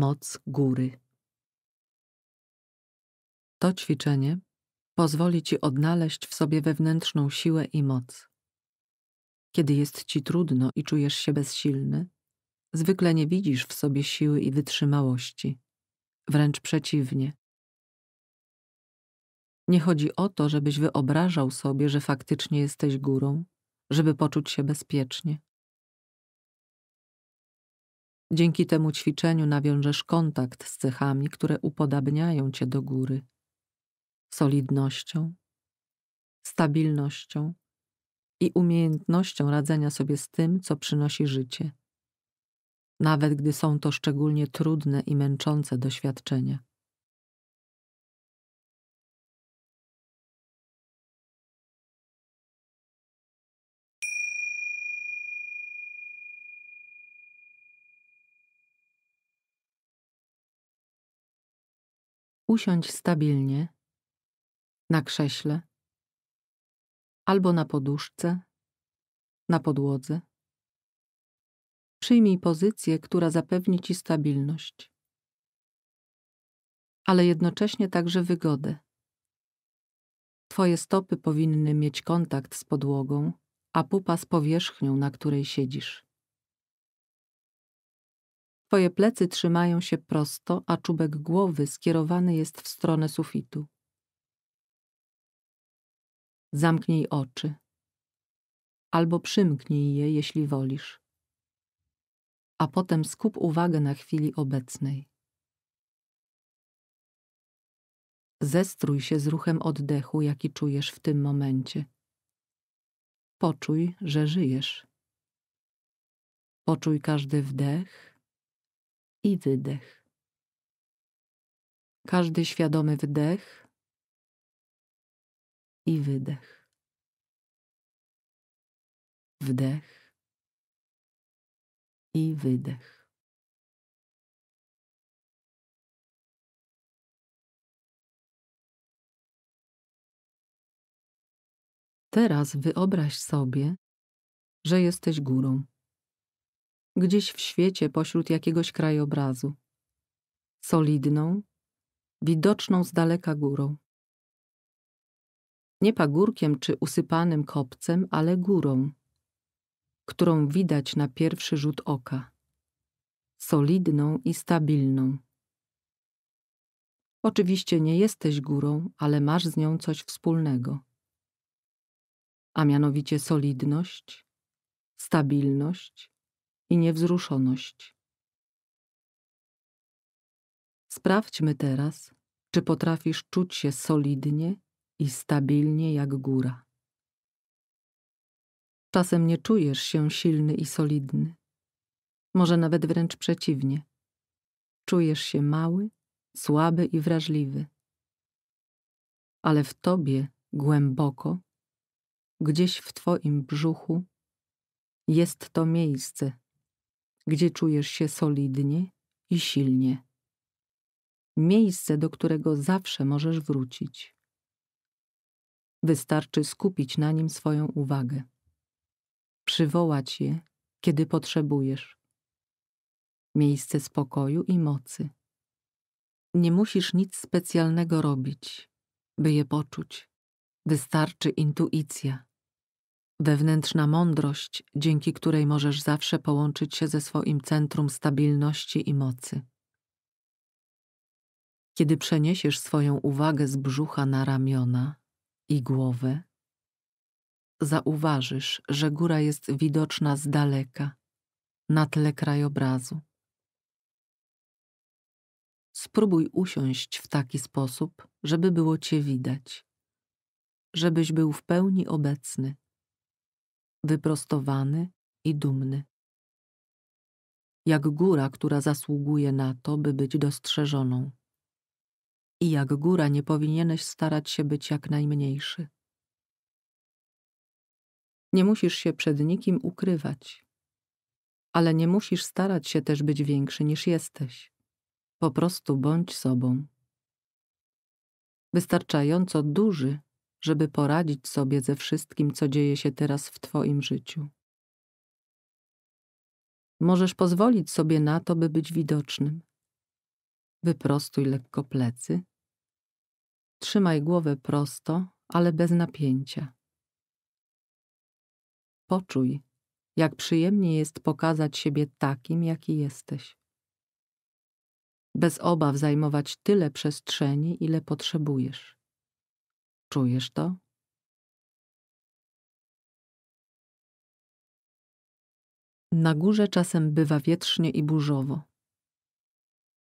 moc góry. To ćwiczenie pozwoli ci odnaleźć w sobie wewnętrzną siłę i moc. Kiedy jest ci trudno i czujesz się bezsilny, zwykle nie widzisz w sobie siły i wytrzymałości. Wręcz przeciwnie. Nie chodzi o to, żebyś wyobrażał sobie, że faktycznie jesteś górą, żeby poczuć się bezpiecznie. Dzięki temu ćwiczeniu nawiążesz kontakt z cechami, które upodabniają cię do góry. Solidnością, stabilnością i umiejętnością radzenia sobie z tym, co przynosi życie, nawet gdy są to szczególnie trudne i męczące doświadczenia. Usiądź stabilnie na krześle albo na poduszce, na podłodze. Przyjmij pozycję, która zapewni ci stabilność, ale jednocześnie także wygodę. Twoje stopy powinny mieć kontakt z podłogą, a pupa z powierzchnią, na której siedzisz. Twoje plecy trzymają się prosto, a czubek głowy skierowany jest w stronę sufitu. Zamknij oczy, albo przymknij je, jeśli wolisz, a potem skup uwagę na chwili obecnej. Zestrój się z ruchem oddechu, jaki czujesz w tym momencie. Poczuj, że żyjesz. Poczuj każdy wdech i wydech. Każdy świadomy wdech i wydech. Wdech i wydech. Teraz wyobraź sobie, że jesteś górą gdzieś w świecie pośród jakiegoś krajobrazu. Solidną, widoczną z daleka górą. Nie pagórkiem czy usypanym kopcem, ale górą, którą widać na pierwszy rzut oka. Solidną i stabilną. Oczywiście nie jesteś górą, ale masz z nią coś wspólnego. A mianowicie solidność, stabilność, i niewzruszoność. Sprawdźmy teraz, czy potrafisz czuć się solidnie i stabilnie jak góra. Czasem nie czujesz się silny i solidny. Może nawet wręcz przeciwnie. Czujesz się mały, słaby i wrażliwy. Ale w tobie głęboko, gdzieś w twoim brzuchu, jest to miejsce, gdzie czujesz się solidnie i silnie. Miejsce, do którego zawsze możesz wrócić. Wystarczy skupić na nim swoją uwagę. Przywołać je, kiedy potrzebujesz. Miejsce spokoju i mocy. Nie musisz nic specjalnego robić, by je poczuć. Wystarczy intuicja wewnętrzna mądrość, dzięki której możesz zawsze połączyć się ze swoim centrum stabilności i mocy. Kiedy przeniesiesz swoją uwagę z brzucha na ramiona i głowę, zauważysz, że góra jest widoczna z daleka, na tle krajobrazu. Spróbuj usiąść w taki sposób, żeby było cię widać, żebyś był w pełni obecny wyprostowany i dumny. Jak góra, która zasługuje na to, by być dostrzeżoną. I jak góra nie powinieneś starać się być jak najmniejszy. Nie musisz się przed nikim ukrywać, ale nie musisz starać się też być większy niż jesteś. Po prostu bądź sobą. Wystarczająco duży żeby poradzić sobie ze wszystkim, co dzieje się teraz w Twoim życiu. Możesz pozwolić sobie na to, by być widocznym. Wyprostuj lekko plecy. Trzymaj głowę prosto, ale bez napięcia. Poczuj, jak przyjemnie jest pokazać siebie takim, jaki jesteś. Bez obaw zajmować tyle przestrzeni, ile potrzebujesz. Czujesz to? Na górze czasem bywa wietrznie i burzowo.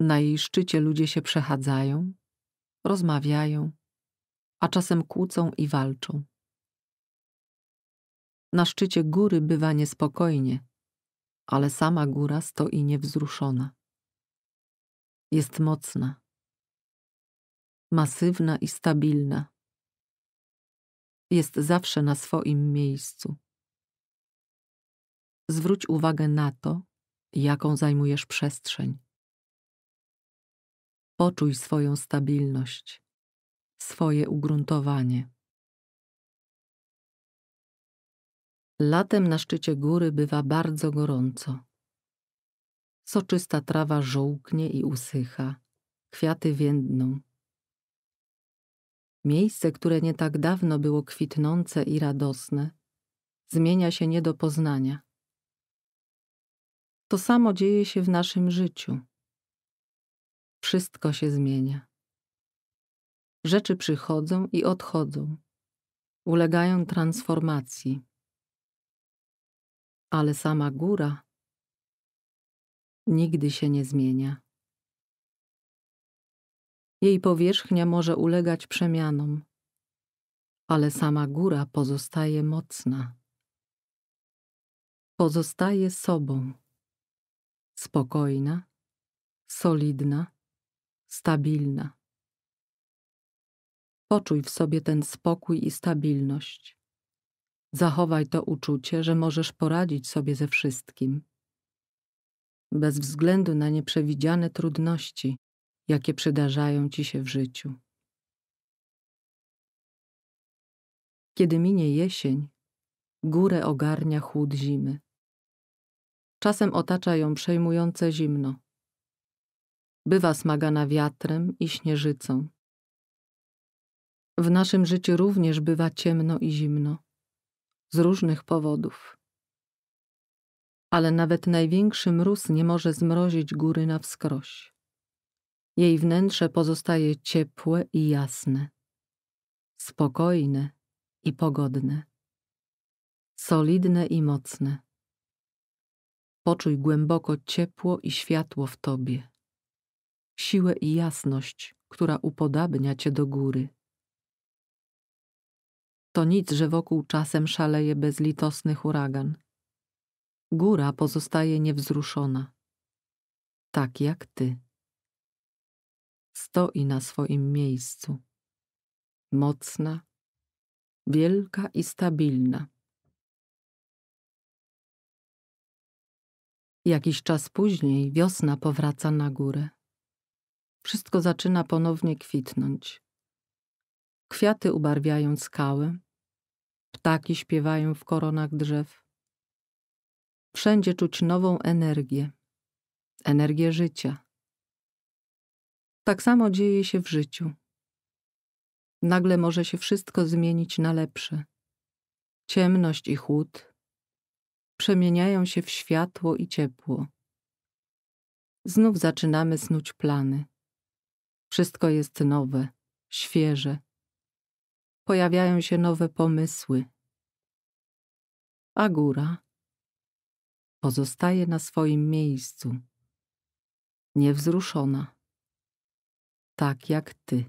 Na jej szczycie ludzie się przechadzają, rozmawiają, a czasem kłócą i walczą. Na szczycie góry bywa niespokojnie, ale sama góra stoi niewzruszona. Jest mocna, masywna i stabilna jest zawsze na swoim miejscu. Zwróć uwagę na to, jaką zajmujesz przestrzeń. Poczuj swoją stabilność, swoje ugruntowanie. Latem na szczycie góry bywa bardzo gorąco. Soczysta trawa żółknie i usycha, kwiaty więdną, Miejsce, które nie tak dawno było kwitnące i radosne, zmienia się nie do poznania. To samo dzieje się w naszym życiu. Wszystko się zmienia. Rzeczy przychodzą i odchodzą, ulegają transformacji. Ale sama góra nigdy się nie zmienia. Jej powierzchnia może ulegać przemianom, ale sama góra pozostaje mocna. Pozostaje sobą. Spokojna, solidna, stabilna. Poczuj w sobie ten spokój i stabilność. Zachowaj to uczucie, że możesz poradzić sobie ze wszystkim. Bez względu na nieprzewidziane trudności, jakie przydarzają ci się w życiu. Kiedy minie jesień, górę ogarnia chłód zimy. Czasem otacza ją przejmujące zimno. Bywa smagana wiatrem i śnieżycą. W naszym życiu również bywa ciemno i zimno, z różnych powodów. Ale nawet największy mróz nie może zmrozić góry na wskroś. Jej wnętrze pozostaje ciepłe i jasne, spokojne i pogodne, solidne i mocne. Poczuj głęboko ciepło i światło w tobie, siłę i jasność, która upodabnia cię do góry. To nic, że wokół czasem szaleje bezlitosny huragan. Góra pozostaje niewzruszona, tak jak ty stoi na swoim miejscu. Mocna, wielka i stabilna. Jakiś czas później wiosna powraca na górę. Wszystko zaczyna ponownie kwitnąć. Kwiaty ubarwiają skały, ptaki śpiewają w koronach drzew. Wszędzie czuć nową energię, energię życia. Tak samo dzieje się w życiu. Nagle może się wszystko zmienić na lepsze. Ciemność i chłód przemieniają się w światło i ciepło. Znów zaczynamy snuć plany. Wszystko jest nowe, świeże. Pojawiają się nowe pomysły. A góra pozostaje na swoim miejscu, niewzruszona tak jak ty.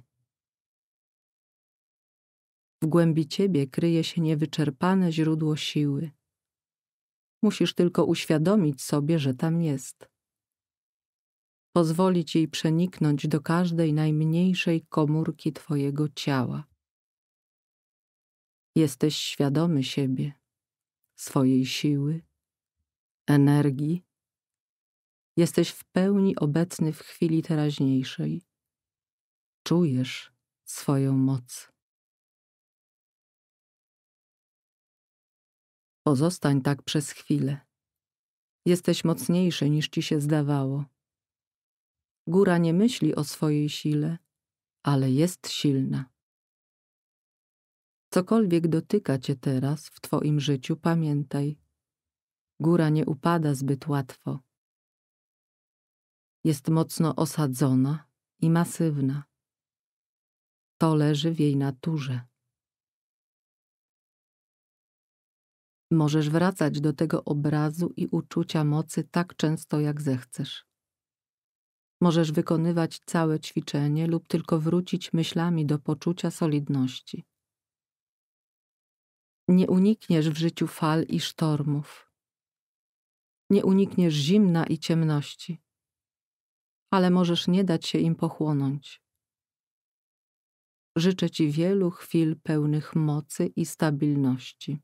W głębi ciebie kryje się niewyczerpane źródło siły. Musisz tylko uświadomić sobie, że tam jest. Pozwolić jej przeniknąć do każdej najmniejszej komórki twojego ciała. Jesteś świadomy siebie, swojej siły, energii. Jesteś w pełni obecny w chwili teraźniejszej czujesz swoją moc. Pozostań tak przez chwilę. Jesteś mocniejszy niż ci się zdawało. Góra nie myśli o swojej sile, ale jest silna. Cokolwiek dotyka cię teraz w twoim życiu, pamiętaj. Góra nie upada zbyt łatwo. Jest mocno osadzona i masywna. To leży w jej naturze. Możesz wracać do tego obrazu i uczucia mocy tak często, jak zechcesz. Możesz wykonywać całe ćwiczenie lub tylko wrócić myślami do poczucia solidności. Nie unikniesz w życiu fal i sztormów. Nie unikniesz zimna i ciemności, ale możesz nie dać się im pochłonąć. Życzę Ci wielu chwil pełnych mocy i stabilności.